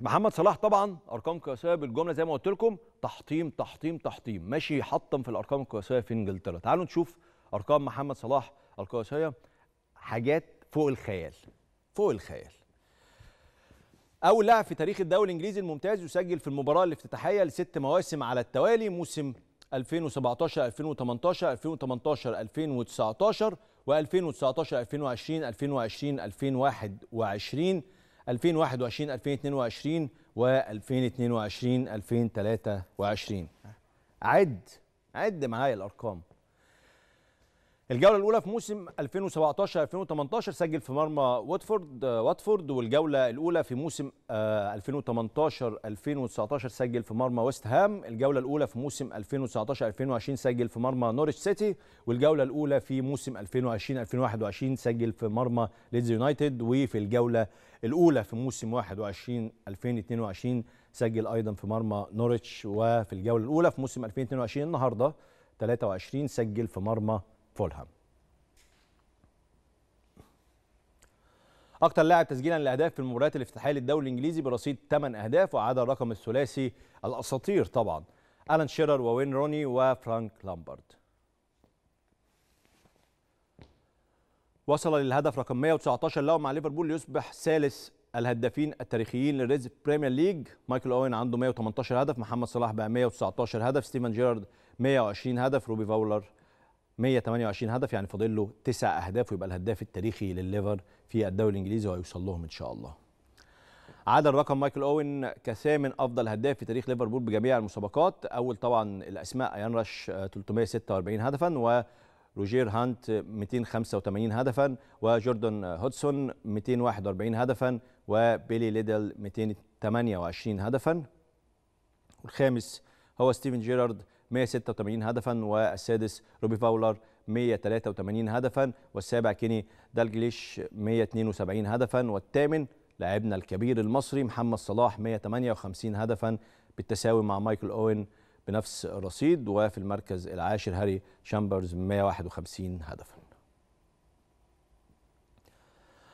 محمد صلاح طبعا ارقام قياسيه بالجمله زي ما قلت لكم تحطيم تحطيم تحطيم ماشي يحطم في الارقام القياسيه في انجلترا تعالوا نشوف ارقام محمد صلاح القياسيه حاجات فوق الخيال فوق الخيال اول لاعب في تاريخ الدوري الانجليزي الممتاز يسجل في المباراه الافتتاحيه لست مواسم على التوالي موسم 2017 2018 2018 2019 و2019 2020 2020 2021 2021 2022 و 2022 2023 عد عد معايا الارقام الجولة الأولى في موسم 2017 2018 سجل في مرمى واتفورد آه، واتفورد والجولة الأولى في موسم 2018 آه، 2019 سجل في مرمى ويست هام، الجولة الأولى في موسم 2019 2020 سجل في مرمى نوريتش سيتي، والجولة الأولى في موسم 2020 2021 سجل في مرمى ليدز يونايتد، وفي الجولة الأولى في موسم 21 2022 سجل أيضا في مرمى نوريتش، وفي الجولة الأولى في موسم 2022 النهارده 23 سجل في مرمى فولهام أكثر لاعب تسجيلا لاهداف في المباريات الافتتاحيه للدوري الانجليزي برصيد 8 اهداف وعاد الرقم الثلاثي الاساطير طبعا الان شيرر ووين روني وفرانك لامبارد وصل للهدف رقم 119 له مع ليفربول ليصبح ثالث الهدافين التاريخيين للريز بريمير ليج مايكل اوين عنده 118 هدف محمد صلاح بقى 119 هدف ستيفن جيرارد 120 هدف روبي فاولر 128 هدف يعني فاضل له تسع اهداف ويبقى الهداف التاريخي للليفر في الدوري الانجليزي وهيوصل لهم ان شاء الله. عاد الرقم مايكل اوين كثامن افضل هداف في تاريخ ليفربول بجميع المسابقات، اول طبعا الاسماء ايان رش 346 هدفا وروجير هانت 285 هدفا وجوردن هودسون 241 هدفا وبيلي ليدل 228 هدفا. والخامس هو ستيفن جيرارد 186 هدفا والسادس روبي فاولر 183 هدفا والسابع كيني دالجليش 172 هدفا والثامن لاعبنا الكبير المصري محمد صلاح 158 هدفا بالتساوي مع مايكل اوين بنفس الرصيد وفي المركز العاشر هاري شامبرز 151 هدفاً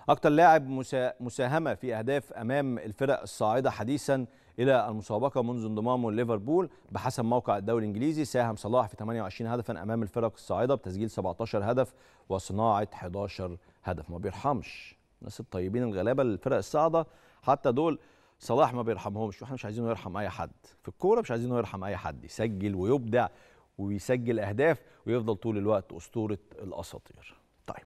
أكثر لاعب مساهمة في أهداف أمام الفرق الصاعدة حديثا إلى المسابقة منذ انضمامه لليفربول بحسب موقع الدوري الإنجليزي ساهم صلاح في 28 هدفا أمام الفرق الصاعدة بتسجيل 17 هدف وصناعة 11 هدف ما بيرحمش الناس الطيبين الغلابة للفرق الصاعدة حتى دول صلاح ما بيرحمهمش واحنا مش عايزينه يرحم اي حد في الكوره مش عايزينه يرحم اي حد يسجل ويبدع ويسجل اهداف ويفضل طول الوقت اسطوره الاساطير